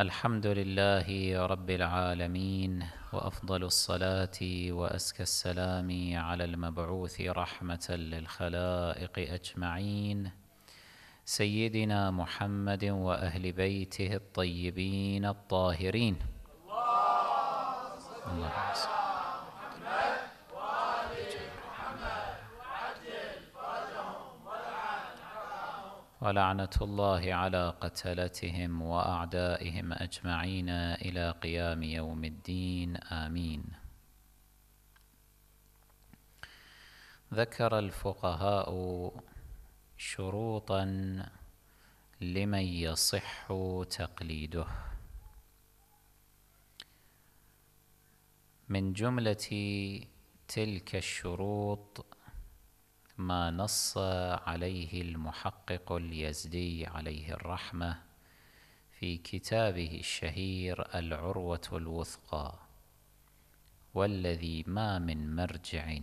الحمد لله رب العالمين وافضل الصلاه وازكى السلام على المبعوث رحمه للخلائق اجمعين سيدنا محمد واهل بيته الطيبين الطاهرين الله, الله. ولعنة الله على قتلتهم وأعدائهم أجمعين إلى قيام يوم الدين آمين ذكر الفقهاء شروطا لمن يصح تقليده من جملة تلك الشروط ما نص عليه المحقق اليزدي عليه الرحمة في كتابه الشهير العروة الوثقى والذي ما من مرجع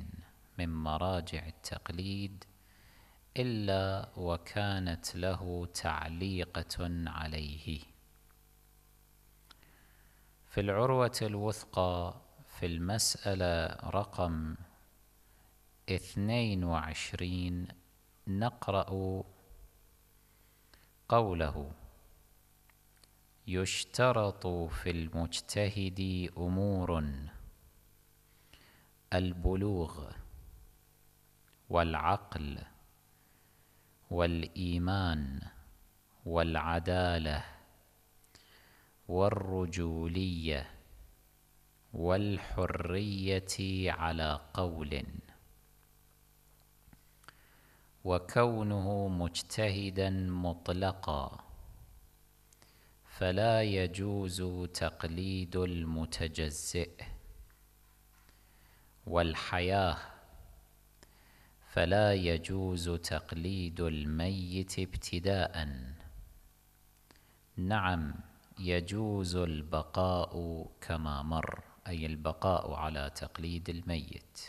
من مراجع التقليد إلا وكانت له تعليقة عليه في العروة الوثقى في المسألة رقم اثنين وعشرين نقرأ قوله يشترط في المجتهد أمور البلوغ والعقل والإيمان والعدالة والرجولية والحرية على قول وكونه مجتهدا مطلقا فلا يجوز تقليد المتجزئ والحياه فلا يجوز تقليد الميت ابتداء نعم يجوز البقاء كما مر اي البقاء على تقليد الميت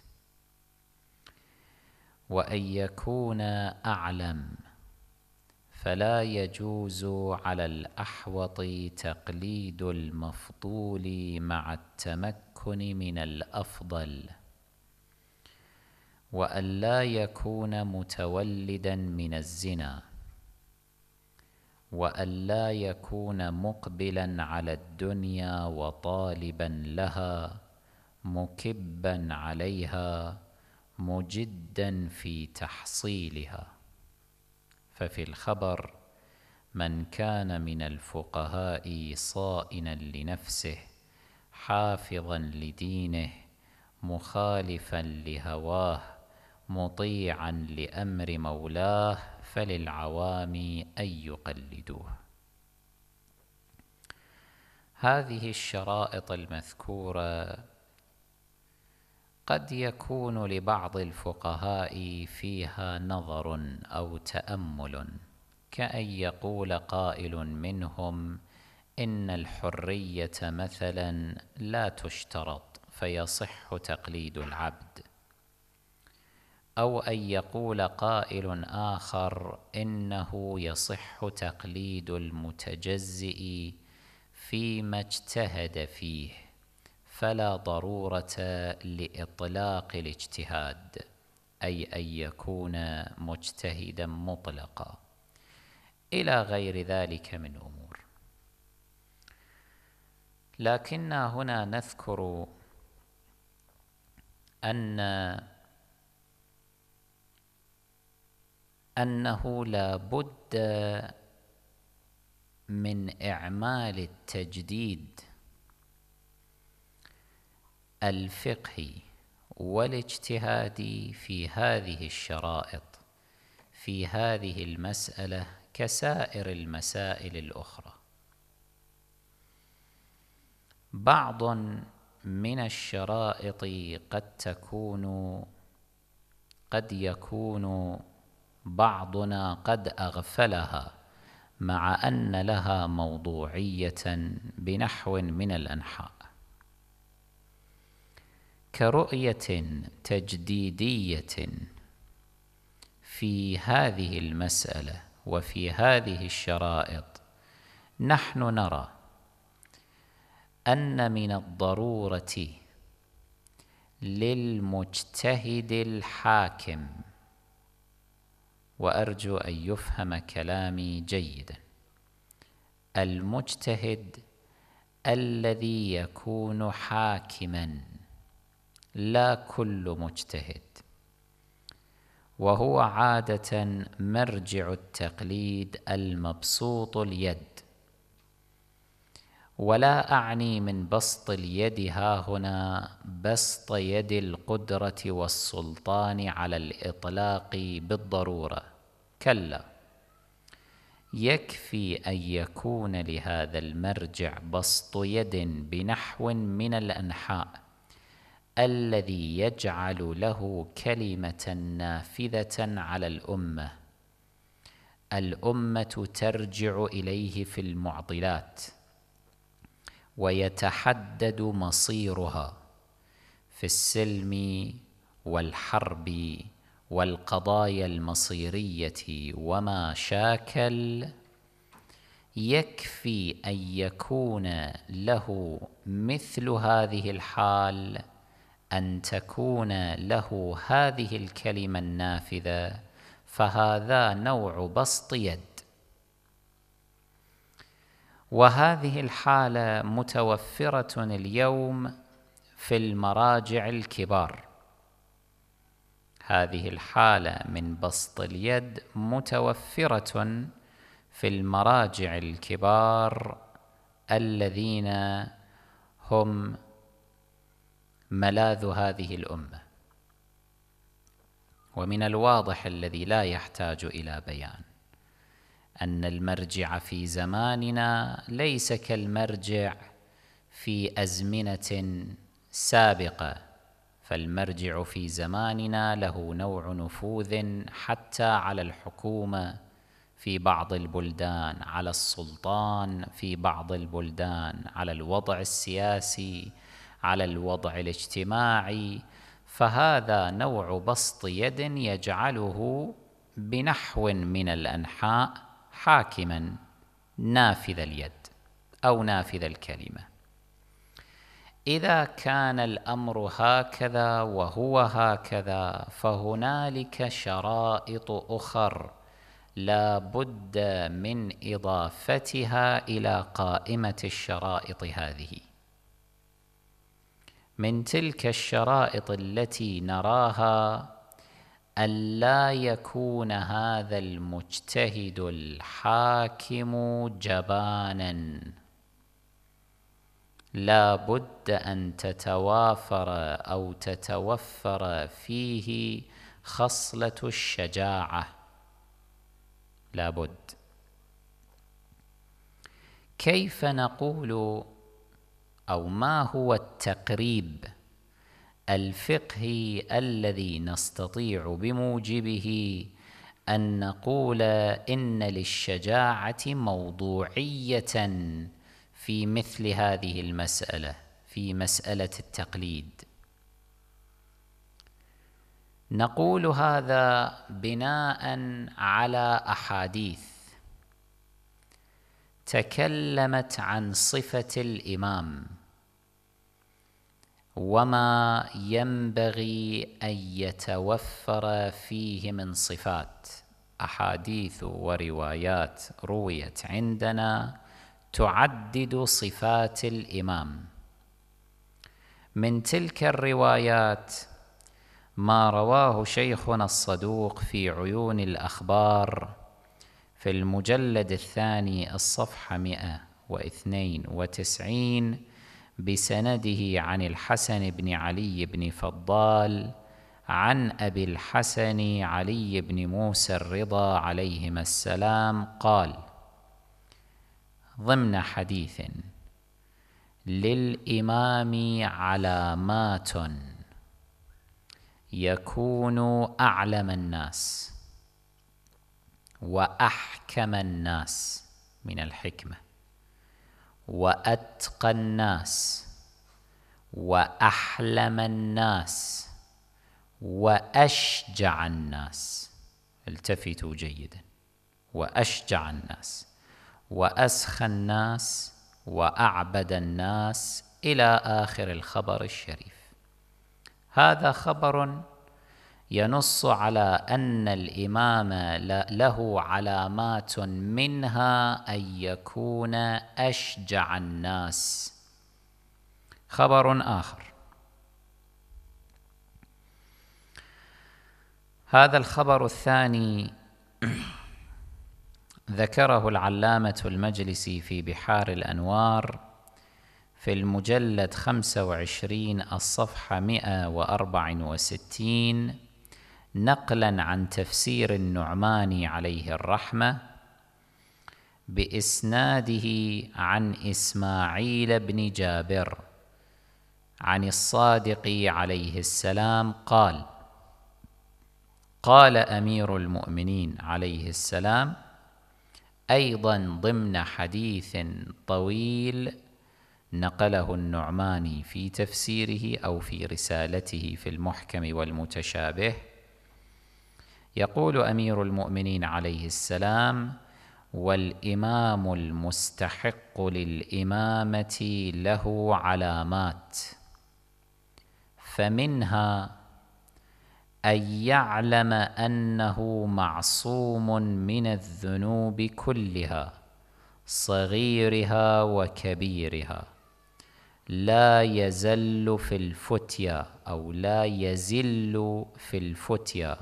وأن يكون أعلم فلا يجوز على الأحوط تقليد المفضول مع التمكن من الأفضل وأن لا يكون متولدا من الزنا وأن لا يكون مقبلا على الدنيا وطالبا لها مكبا عليها مجدا في تحصيلها ففي الخبر من كان من الفقهاء صائنا لنفسه حافظا لدينه مخالفا لهواه مطيعا لامر مولاه فللعوام ان يقلدوه هذه الشرائط المذكوره قد يكون لبعض الفقهاء فيها نظر أو تأمل كأن يقول قائل منهم إن الحرية مثلا لا تشترط فيصح تقليد العبد أو أن يقول قائل آخر إنه يصح تقليد المتجزئ فيما اجتهد فيه فلا ضروره لاطلاق الاجتهاد اي ان يكون مجتهدا مطلقا الى غير ذلك من امور لكن هنا نذكر ان انه لا بد من اعمال التجديد الفقهي والاجتهادي في هذه الشرائط في هذه المسألة كسائر المسائل الأخرى بعض من الشرائط قد تكون قد يكون بعضنا قد أغفلها مع أن لها موضوعية بنحو من الأنحاء كرؤية تجديدية في هذه المسألة وفي هذه الشرائط نحن نرى أن من الضرورة للمجتهد الحاكم وأرجو أن يفهم كلامي جيدا المجتهد الذي يكون حاكماً لا كل مجتهد وهو عادة مرجع التقليد المبسوط اليد ولا أعني من بسط اليد ها هنا بسط يد القدرة والسلطان على الإطلاق بالضرورة كلا يكفي أن يكون لهذا المرجع بسط يد بنحو من الأنحاء الذي يجعل له كلمة نافذة على الأمة الأمة ترجع إليه في المعضلات ويتحدد مصيرها في السلم والحرب والقضايا المصيرية وما شاكل يكفي أن يكون له مثل هذه الحال أن تكون له هذه الكلمة النافذة فهذا نوع بسط يد وهذه الحالة متوفرة اليوم في المراجع الكبار هذه الحالة من بسط اليد متوفرة في المراجع الكبار الذين هم ملاذ هذه الامه ومن الواضح الذي لا يحتاج الى بيان ان المرجع في زماننا ليس كالمرجع في ازمنه سابقه فالمرجع في زماننا له نوع نفوذ حتى على الحكومه في بعض البلدان على السلطان في بعض البلدان على الوضع السياسي على الوضع الاجتماعي فهذا نوع بسط يد يجعله بنحو من الأنحاء حاكما نافذ اليد أو نافذ الكلمة إذا كان الأمر هكذا وهو هكذا فهنالك شرائط أخر لا بد من إضافتها إلى قائمة الشرائط هذه من تلك الشرائط التي نراها الا يكون هذا المجتهد الحاكم جبانا لا بد ان تتوافر او تتوفر فيه خصله الشجاعه لا بد كيف نقول او ما هو التقريب الفقهي الذي نستطيع بموجبه ان نقول ان للشجاعه موضوعيه في مثل هذه المساله في مساله التقليد نقول هذا بناء على احاديث تكلمت عن صفه الامام وما ينبغي ان يتوفر فيه من صفات احاديث وروايات رويت عندنا تعدد صفات الامام من تلك الروايات ما رواه شيخنا الصدوق في عيون الاخبار في المجلد الثاني الصفحة 192 بسنده عن الحسن بن علي بن فضال عن أبي الحسن علي بن موسى الرضا عليهما السلام قال ضمن حديث للإمام علامات يكون أعلم الناس واحكم الناس من الحكمه واتقى الناس واحلم الناس واشجع الناس التفتوا جيدا واشجع الناس واسخى الناس واعبد الناس الى اخر الخبر الشريف هذا خبر ينص على أن الإمام له علامات منها أن يكون أشجع الناس خبر آخر هذا الخبر الثاني ذكره العلامة المجلسي في بحار الأنوار في المجلد 25 الصفحة 164 نقلا عن تفسير النعمان عليه الرحمه باسناده عن اسماعيل بن جابر عن الصادق عليه السلام قال قال امير المؤمنين عليه السلام ايضا ضمن حديث طويل نقله النعماني في تفسيره او في رسالته في المحكم والمتشابه يقول امير المؤمنين عليه السلام والامام المستحق للامامه له علامات فمنها ان يعلم انه معصوم من الذنوب كلها صغيرها وكبيرها لا يزل في الفتيا او لا يزل في الفتيا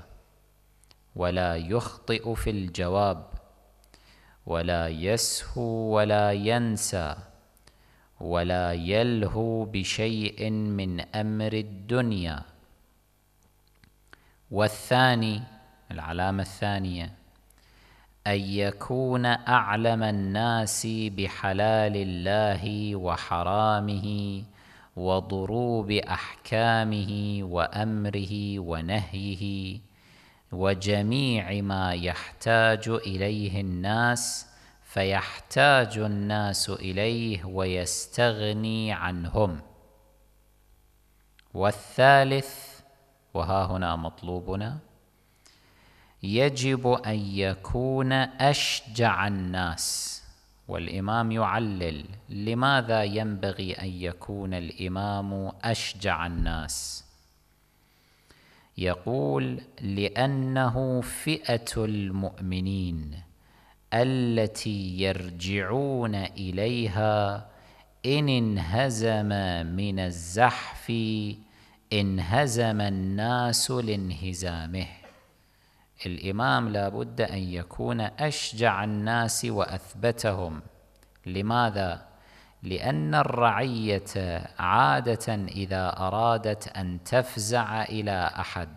ولا يخطئ في الجواب ولا يسهو ولا ينسى ولا يلهو بشيء من امر الدنيا والثاني العلامه الثانيه ان يكون اعلم الناس بحلال الله وحرامه وضروب احكامه وامره ونهيه وجميع ما يحتاج اليه الناس فيحتاج الناس اليه ويستغني عنهم والثالث وها هنا مطلوبنا يجب ان يكون اشجع الناس والامام يعلل لماذا ينبغي ان يكون الامام اشجع الناس يقول لأنه فئة المؤمنين التي يرجعون إليها إن انهزم من الزحف انهزم الناس لانهزامه الإمام لابد أن يكون أشجع الناس وأثبتهم لماذا؟ لأن الرعية عادة إذا أرادت أن تفزع إلى أحد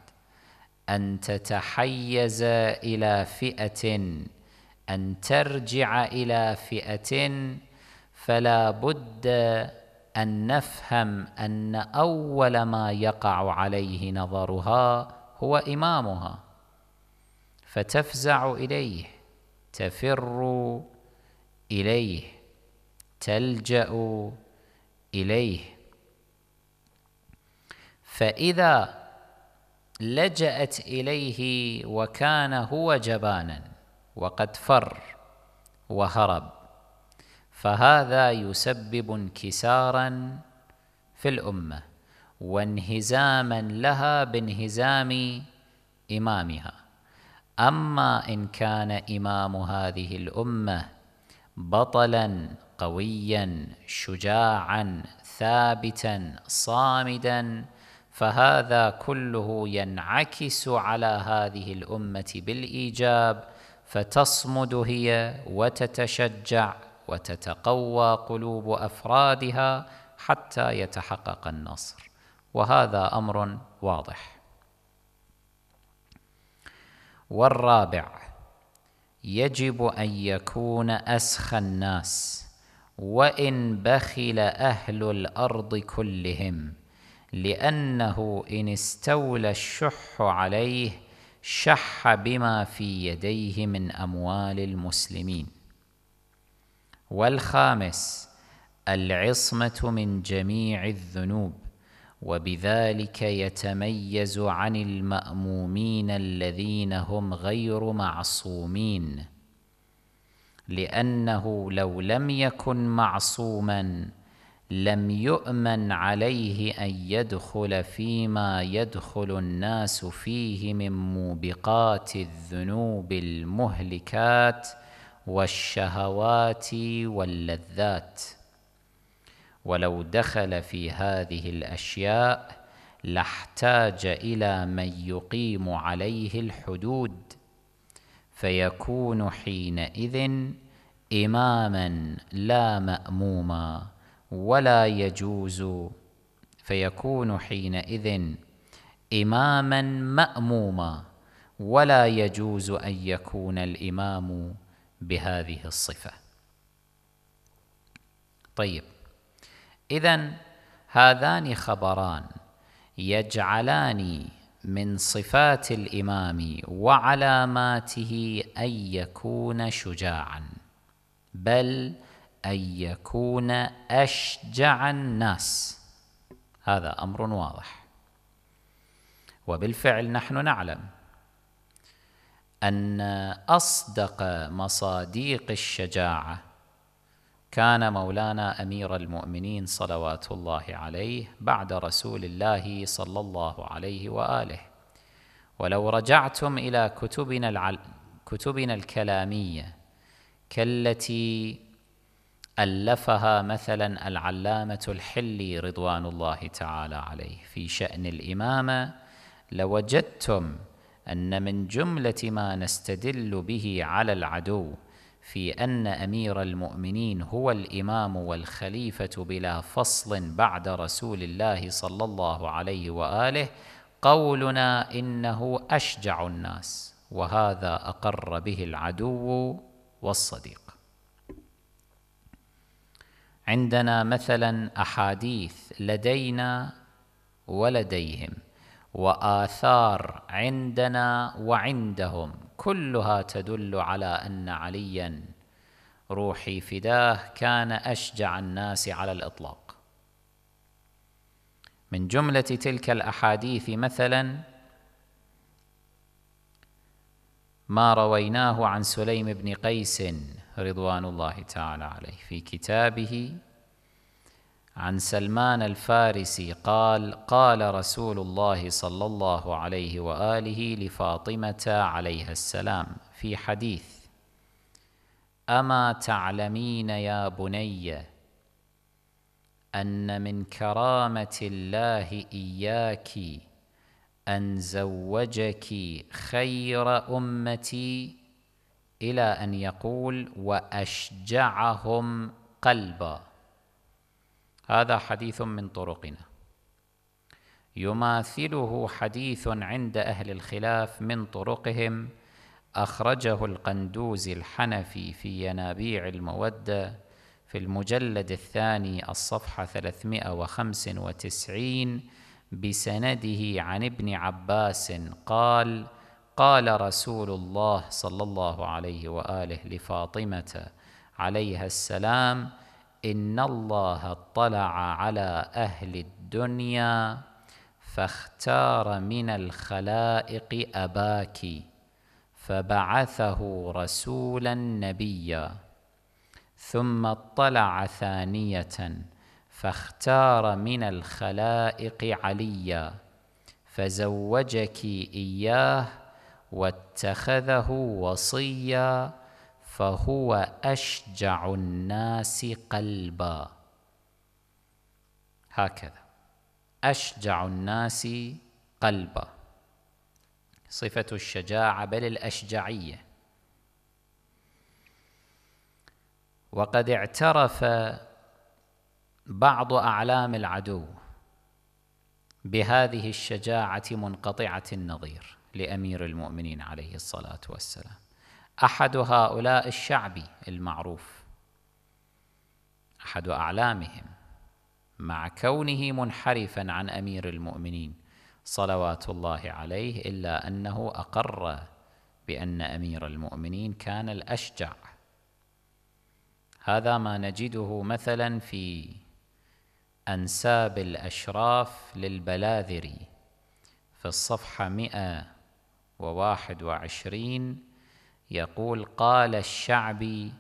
أن تتحيز إلى فئة أن ترجع إلى فئة فلا بد أن نفهم أن أول ما يقع عليه نظرها هو إمامها فتفزع إليه تفر إليه تلجا اليه فاذا لجات اليه وكان هو جبانا وقد فر وهرب فهذا يسبب انكسارا في الامه وانهزاما لها بانهزام امامها اما ان كان امام هذه الامه بطلا قويا شجاعا ثابتا صامدا فهذا كله ينعكس على هذه الامه بالايجاب فتصمد هي وتتشجع وتتقوى قلوب افرادها حتى يتحقق النصر وهذا امر واضح والرابع يجب ان يكون اسخى الناس وان بخل اهل الارض كلهم لانه ان استولى الشح عليه شح بما في يديه من اموال المسلمين والخامس العصمه من جميع الذنوب وبذلك يتميز عن المامومين الذين هم غير معصومين لانه لو لم يكن معصوما لم يؤمن عليه ان يدخل فيما يدخل الناس فيه من موبقات الذنوب المهلكات والشهوات واللذات ولو دخل في هذه الاشياء لاحتاج الى من يقيم عليه الحدود فيكون حينئذ إماما لا مأموما ولا يجوز فيكون حينئذ إماما مأموما ولا يجوز أن يكون الإمام بهذه الصفة طيب إذا هذان خبران يجعلان من صفات الامام وعلاماته ان يكون شجاعا بل ان يكون اشجع الناس هذا امر واضح وبالفعل نحن نعلم ان اصدق مصاديق الشجاعه كان مولانا امير المؤمنين صلوات الله عليه بعد رسول الله صلى الله عليه واله ولو رجعتم الى كتبنا العل... كتبنا الكلاميه كالتي الفها مثلا العلامه الحلي رضوان الله تعالى عليه في شان الامامه لوجدتم ان من جمله ما نستدل به على العدو في أن أمير المؤمنين هو الإمام والخليفة بلا فصل بعد رسول الله صلى الله عليه وآله قولنا إنه أشجع الناس وهذا أقر به العدو والصديق عندنا مثلا أحاديث لدينا ولديهم واثار عندنا وعندهم كلها تدل على ان عليا روحي فداه كان اشجع الناس على الاطلاق من جمله تلك الاحاديث مثلا ما رويناه عن سليم بن قيس رضوان الله تعالى عليه في كتابه عن سلمان الفارسي قال قال رسول الله صلى الله عليه واله لفاطمه عليها السلام في حديث اما تعلمين يا بني ان من كرامه الله اياك ان زوجك خير امتي الى ان يقول واشجعهم قلبا هذا حديث من طرقنا يماثله حديث عند أهل الخلاف من طرقهم أخرجه القندوزي الحنفي في ينابيع المودة في المجلد الثاني الصفحة 395 بسنده عن ابن عباس قال قال رسول الله صلى الله عليه وآله لفاطمة عليها السلام إن الله اطلع على أهل الدنيا فاختار من الخلائق أباك فبعثه رسولا نبيا ثم اطلع ثانية فاختار من الخلائق عليا فزوجك إياه واتخذه وصيا فهو اشجع الناس قلبا هكذا اشجع الناس قلبا صفه الشجاعه بل الاشجعيه وقد اعترف بعض اعلام العدو بهذه الشجاعه منقطعه النظير لامير المؤمنين عليه الصلاه والسلام أحد هؤلاء الشعب المعروف أحد أعلامهم مع كونه منحرفا عن أمير المؤمنين صلوات الله عليه إلا أنه أقر بأن أمير المؤمنين كان الأشجع هذا ما نجده مثلا في أنساب الأشراف للبلاذري في الصفحة 121 يقول قال الشعبي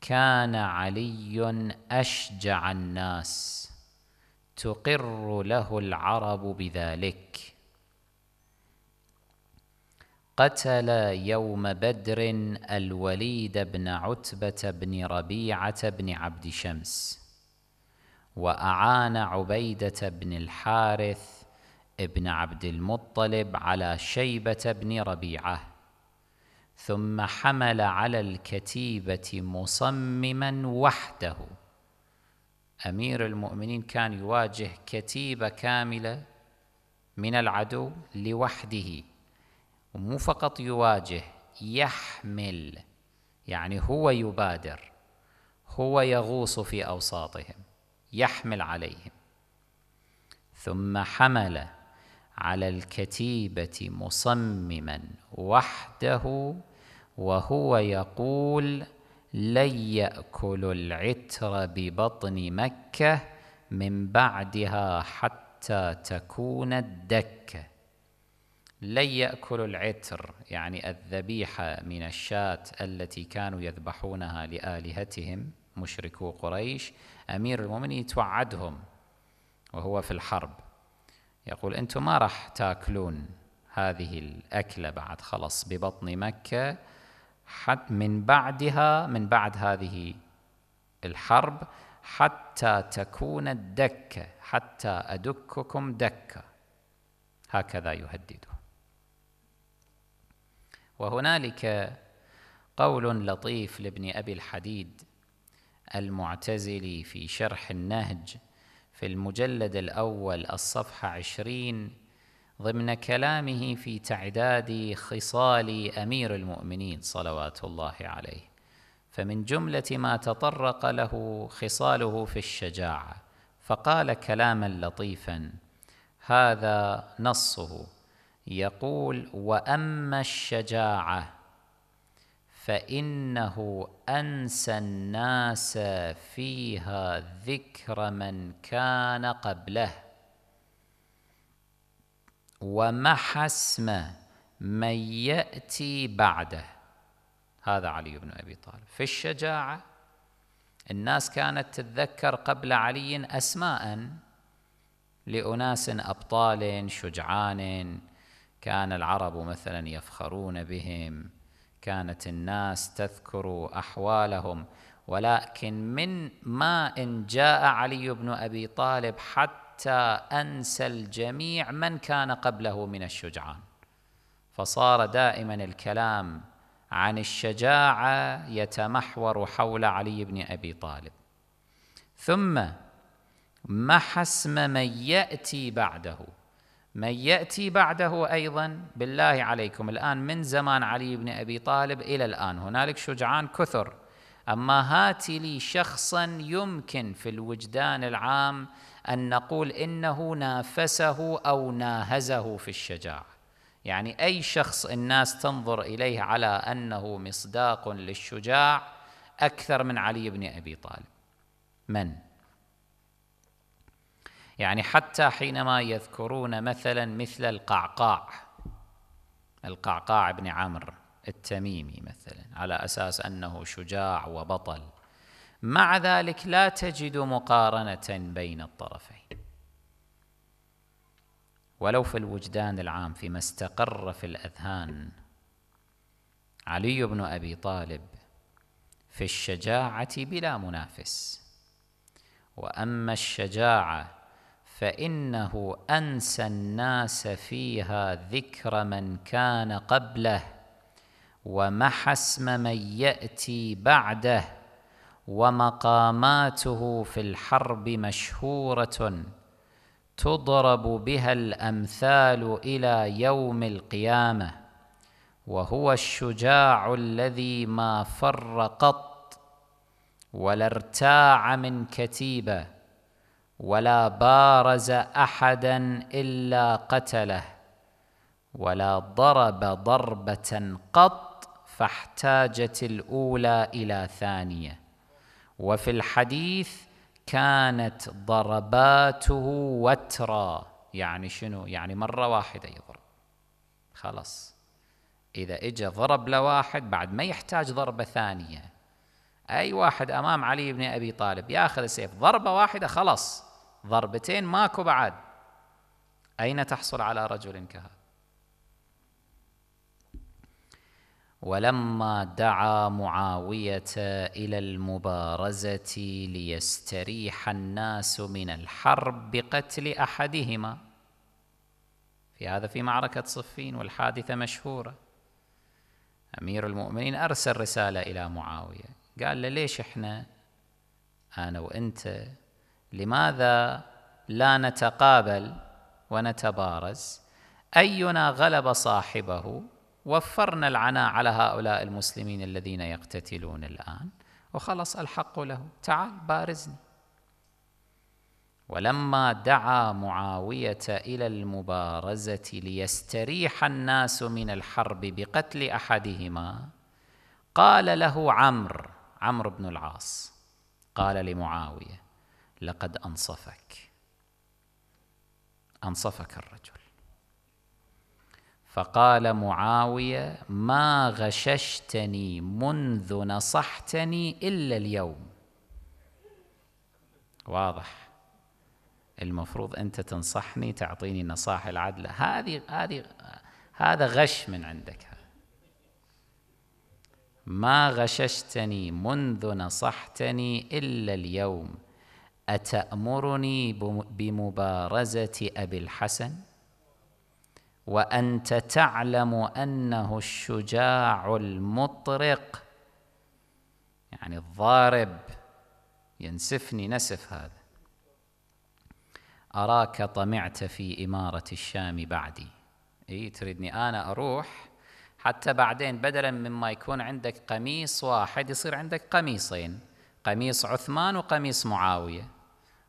كان علي أشجع الناس تقر له العرب بذلك قتل يوم بدر الوليد بن عتبة بن ربيعة بن عبد شمس وأعان عبيدة بن الحارث بن عبد المطلب على شيبة بن ربيعه ثم حمل على الكتيبه مصمما وحده امير المؤمنين كان يواجه كتيبه كامله من العدو لوحده ومو فقط يواجه يحمل يعني هو يبادر هو يغوص في اوساطهم يحمل عليهم ثم حمل على الكتيبه مصمما وحده وهو يقول لن يأكل العتر ببطن مكة من بعدها حتى تكون الدكة لن يأكل العتر يعني الذبيحة من الشاة التي كانوا يذبحونها لآلهتهم مشركو قريش أمير المؤمنين يتوعدهم وهو في الحرب يقول أنتم ما راح تاكلون هذه الأكلة بعد خلص ببطن مكة حتى من بعدها من بعد هذه الحرب حتى تكون الدكة حتى أدككم دكة هكذا يهدده وهنالك قول لطيف لابن أبي الحديد المعتزلي في شرح النهج في المجلد الأول الصفحة عشرين ضمن كلامه في تعداد خصال امير المؤمنين صلوات الله عليه فمن جمله ما تطرق له خصاله في الشجاعه فقال كلاما لطيفا هذا نصه يقول واما الشجاعه فانه انسى الناس فيها ذكر من كان قبله ومحى اسم من يأتي بعده هذا علي بن أبي طالب في الشجاعة الناس كانت تتذكر قبل علي أسماء لأناس أبطال شجعان كان العرب مثلا يفخرون بهم كانت الناس تذكر أحوالهم ولكن من ما إن جاء علي بن أبي طالب حتى حتى انسى الجميع من كان قبله من الشجعان فصار دائما الكلام عن الشجاعه يتمحور حول علي بن ابي طالب ثم محى اسم من ياتي بعده من ياتي بعده ايضا بالله عليكم الان من زمان علي بن ابي طالب الى الان هنالك شجعان كثر أما هات لي شخصا يمكن في الوجدان العام أن نقول إنه نافسه أو ناهزه في الشجاعة يعني أي شخص الناس تنظر إليه على أنه مصداق للشجاع أكثر من علي بن أبي طالب من؟ يعني حتى حينما يذكرون مثلا مثل القعقاع القعقاع بن عمرو التميمي مثلا على أساس أنه شجاع وبطل مع ذلك لا تجد مقارنة بين الطرفين ولو في الوجدان العام فيما استقر في الأذهان علي بن أبي طالب في الشجاعة بلا منافس وأما الشجاعة فإنه أنسى الناس فيها ذكر من كان قبله ومحى اسم من ياتي بعده ومقاماته في الحرب مشهوره تضرب بها الامثال الى يوم القيامه وهو الشجاع الذي ما فر قط ولا ارتاع من كتيبه ولا بارز احدا الا قتله ولا ضرب ضربه قط فاحتاجت الاولى الى ثانيه وفي الحديث كانت ضرباته وترا يعني شنو يعني مره واحده يضرب خلاص اذا اجى ضرب لواحد بعد ما يحتاج ضربه ثانيه اي واحد امام علي بن ابي طالب ياخذ السيف ضربه واحده خلاص ضربتين ماكو بعد اين تحصل على رجل كهذا ولما دعا معاوية إلى المبارزة ليستريح الناس من الحرب بقتل أحدهما في هذا في معركة صفين والحادثة مشهورة أمير المؤمنين أرسل رسالة إلى معاوية قال له ليش إحنا أنا وأنت لماذا لا نتقابل ونتبارز أينا غلب صاحبه وفرنا العناء على هؤلاء المسلمين الذين يقتتلون الآن وخلص الحق له تعال بارزني ولما دعا معاوية إلى المبارزة ليستريح الناس من الحرب بقتل أحدهما قال له عمرو عمرو بن العاص قال لمعاوية لقد أنصفك أنصفك الرجل فقال معاوية ما غششتني منذ نصحتني إلا اليوم واضح المفروض أنت تنصحني تعطيني النصائح العدلة هذه هذه هذا غش من عندك ما غششتني منذ نصحتني إلا اليوم أتأمرني بمبارزة أبي الحسن؟ وانت تعلم انه الشجاع المطرق يعني الضارب ينسفني نسف هذا اراك طمعت في اماره الشام بعدي اي تريدني انا اروح حتى بعدين بدلا مما يكون عندك قميص واحد يصير عندك قميصين قميص عثمان وقميص معاويه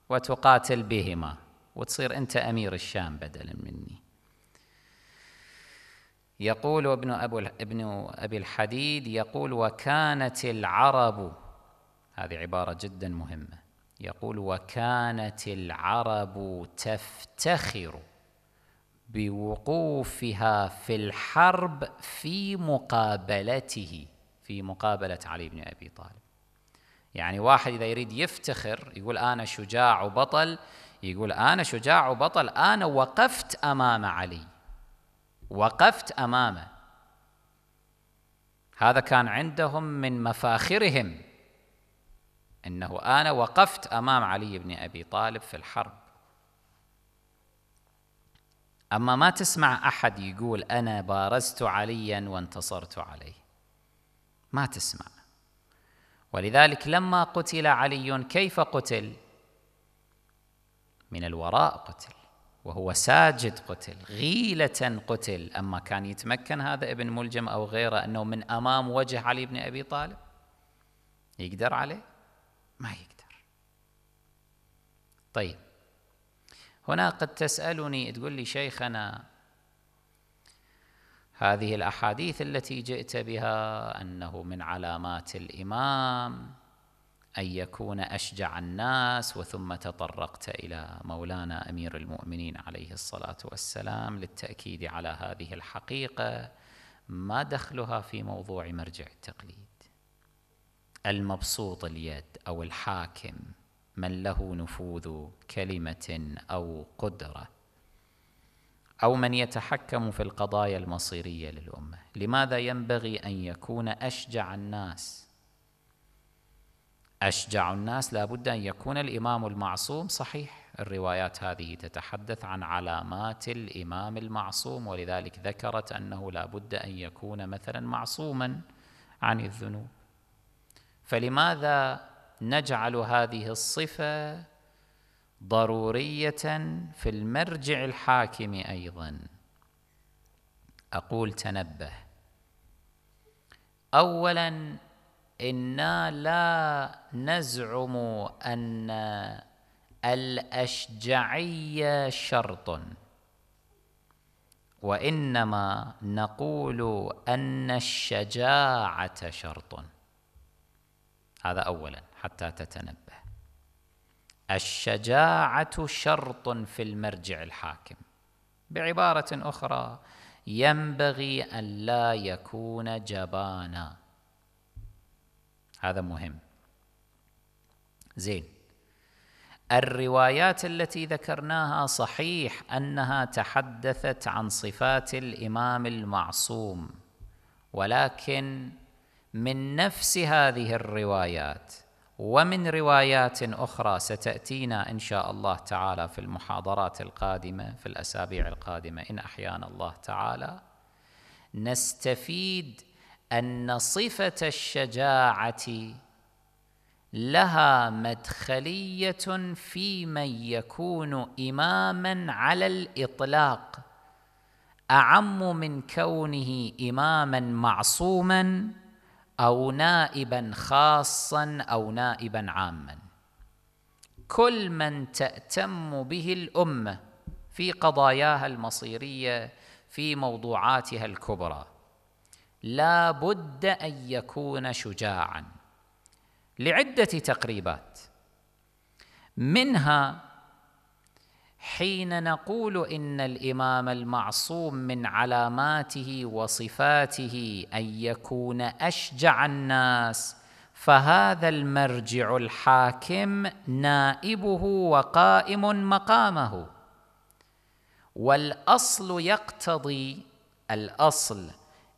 وتقاتل بهما وتصير انت امير الشام بدلا مني يقول ابن أبو ابن أبي الحديد يقول وكانت العرب هذه عبارة جدا مهمة يقول وكانت العرب تفتخر بوقوفها في الحرب في مقابلته في مقابلة علي بن أبي طالب يعني واحد إذا يريد يفتخر يقول أنا شجاع وبطل يقول أنا شجاع وبطل أنا وقفت أمام علي وقفت امامه هذا كان عندهم من مفاخرهم انه انا وقفت امام علي بن ابي طالب في الحرب اما ما تسمع احد يقول انا بارزت عليا وانتصرت عليه ما تسمع ولذلك لما قتل علي كيف قتل من الوراء قتل وهو ساجد قتل غيلة قتل أما كان يتمكن هذا ابن ملجم أو غيره أنه من أمام وجه علي بن أبي طالب يقدر عليه ما يقدر طيب هنا قد تسألني تقول لي شيخنا هذه الأحاديث التي جئت بها أنه من علامات الإمام أن يكون أشجع الناس وثم تطرقت إلى مولانا أمير المؤمنين عليه الصلاة والسلام للتأكيد على هذه الحقيقة ما دخلها في موضوع مرجع التقليد المبسوط اليد أو الحاكم من له نفوذ كلمة أو قدرة أو من يتحكم في القضايا المصيرية للأمة لماذا ينبغي أن يكون أشجع الناس؟ أشجع الناس لابد أن يكون الإمام المعصوم صحيح الروايات هذه تتحدث عن علامات الإمام المعصوم ولذلك ذكرت أنه لابد أن يكون مثلا معصوما عن الذنوب فلماذا نجعل هذه الصفة ضرورية في المرجع الحاكم أيضا أقول تنبه أولا انا لا نزعم ان الاشجعي شرط وانما نقول ان الشجاعه شرط هذا اولا حتى تتنبه الشجاعه شرط في المرجع الحاكم بعباره اخرى ينبغي ان لا يكون جبانا هذا مهم زين الروايات التي ذكرناها صحيح انها تحدثت عن صفات الامام المعصوم ولكن من نفس هذه الروايات ومن روايات اخرى ستاتينا ان شاء الله تعالى في المحاضرات القادمه في الاسابيع القادمه ان احيانا الله تعالى نستفيد ان صفه الشجاعه لها مدخليه في من يكون اماما على الاطلاق اعم من كونه اماما معصوما او نائبا خاصا او نائبا عاما كل من تاتم به الامه في قضاياها المصيريه في موضوعاتها الكبرى لا بد أن يكون شجاعا لعدة تقريبات منها حين نقول إن الإمام المعصوم من علاماته وصفاته أن يكون أشجع الناس فهذا المرجع الحاكم نائبه وقائم مقامه والأصل يقتضي الأصل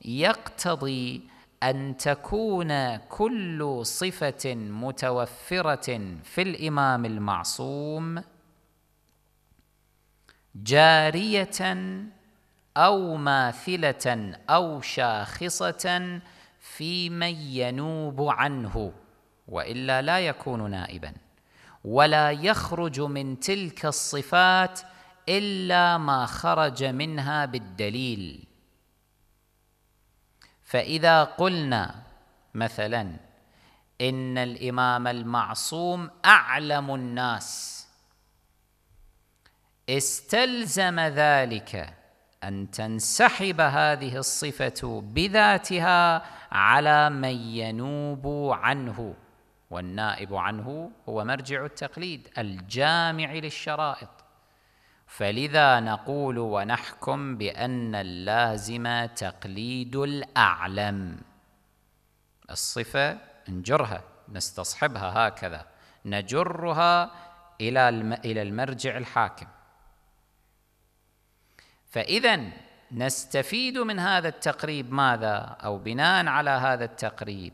يقتضي ان تكون كل صفه متوفره في الامام المعصوم جاريه او ماثله او شاخصه في من ينوب عنه والا لا يكون نائبا ولا يخرج من تلك الصفات الا ما خرج منها بالدليل فإذا قلنا مثلا إن الإمام المعصوم أعلم الناس استلزم ذلك أن تنسحب هذه الصفة بذاتها على من ينوب عنه والنائب عنه هو مرجع التقليد الجامع للشرائط فلذا نقول ونحكم بأن اللازم تقليد الأعلم الصفة نجرها نستصحبها هكذا نجرها إلى إلى المرجع الحاكم فإذا نستفيد من هذا التقريب ماذا أو بناء على هذا التقريب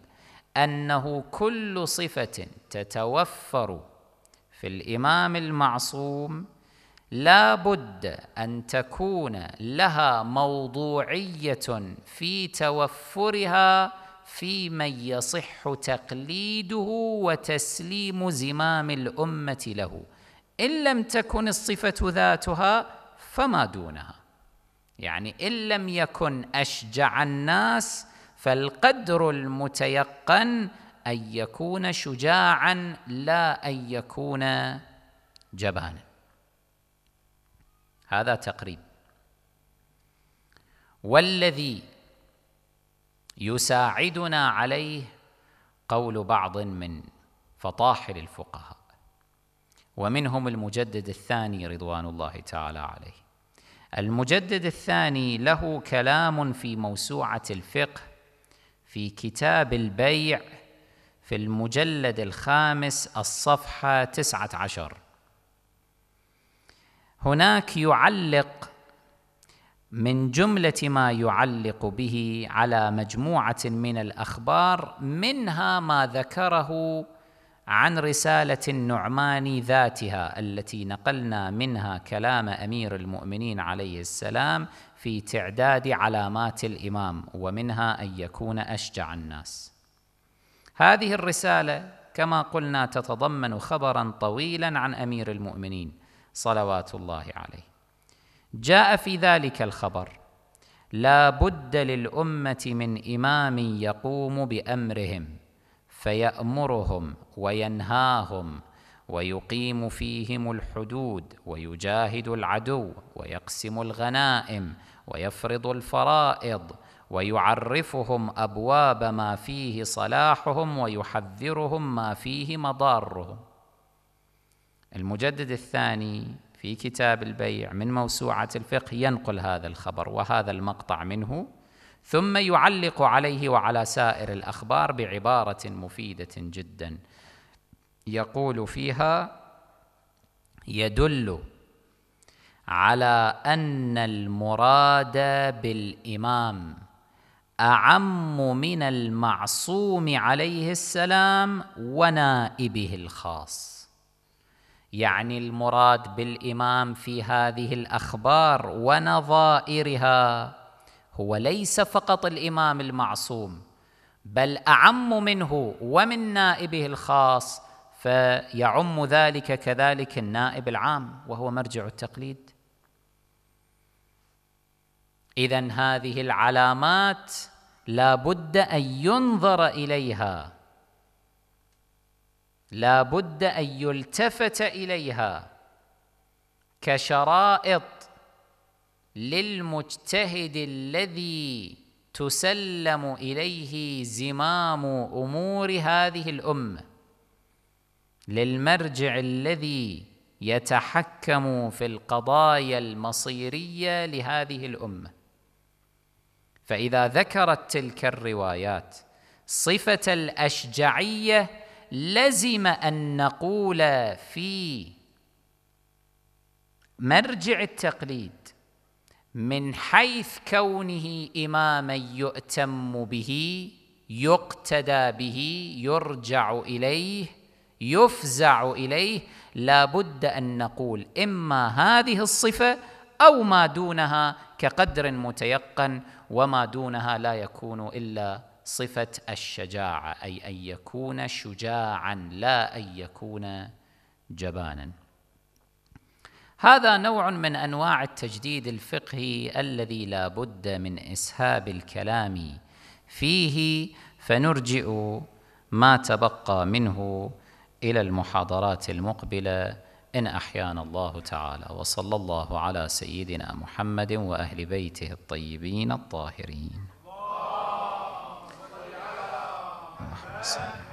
أنه كل صفة تتوفر في الإمام المعصوم لا بد أن تكون لها موضوعية في توفرها في من يصح تقليده وتسليم زمام الأمة له إن لم تكن الصفة ذاتها فما دونها يعني إن لم يكن أشجع الناس فالقدر المتيقن أن يكون شجاعا لا أن يكون جبانا هذا تقريب والذي يساعدنا عليه قول بعض من فطاحل الفقهاء ومنهم المجدد الثاني رضوان الله تعالى عليه المجدد الثاني له كلام في موسوعة الفقه في كتاب البيع في المجلد الخامس الصفحة تسعة عشر هناك يعلق من جمله ما يعلق به على مجموعه من الاخبار منها ما ذكره عن رساله النعمان ذاتها التي نقلنا منها كلام امير المؤمنين عليه السلام في تعداد علامات الامام ومنها ان يكون اشجع الناس هذه الرساله كما قلنا تتضمن خبرا طويلا عن امير المؤمنين صلوات الله عليه جاء في ذلك الخبر لا بد للامه من امام يقوم بامرهم فيامرهم وينهاهم ويقيم فيهم الحدود ويجاهد العدو ويقسم الغنائم ويفرض الفرائض ويعرفهم ابواب ما فيه صلاحهم ويحذرهم ما فيه مضارهم المجدد الثاني في كتاب البيع من موسوعة الفقه ينقل هذا الخبر وهذا المقطع منه ثم يعلق عليه وعلى سائر الأخبار بعبارة مفيدة جدا يقول فيها يدل على أن المراد بالإمام أعم من المعصوم عليه السلام ونائبه الخاص يعني المراد بالامام في هذه الاخبار ونظائرها هو ليس فقط الامام المعصوم بل اعم منه ومن نائبه الخاص فيعم ذلك كذلك النائب العام وهو مرجع التقليد اذا هذه العلامات لا بد ان ينظر اليها لا بد ان يلتفت اليها كشرائط للمجتهد الذي تسلم اليه زمام امور هذه الامه للمرجع الذي يتحكم في القضايا المصيريه لهذه الامه فاذا ذكرت تلك الروايات صفه الاشجعيه لزم أن نقول في مرجع التقليد من حيث كونه إماما يؤتم به يقتدى به يرجع إليه يفزع إليه لابد أن نقول إما هذه الصفة أو ما دونها كقدر متيقن وما دونها لا يكون إلا صفة الشجاعة أي أن يكون شجاعا لا أن يكون جبانا هذا نوع من أنواع التجديد الفقهي الذي لا بد من إسهاب الكلام فيه فنرجئ ما تبقى منه إلى المحاضرات المقبلة إن أحيانا الله تعالى وصلى الله على سيدنا محمد وأهل بيته الطيبين الطاهرين Yes.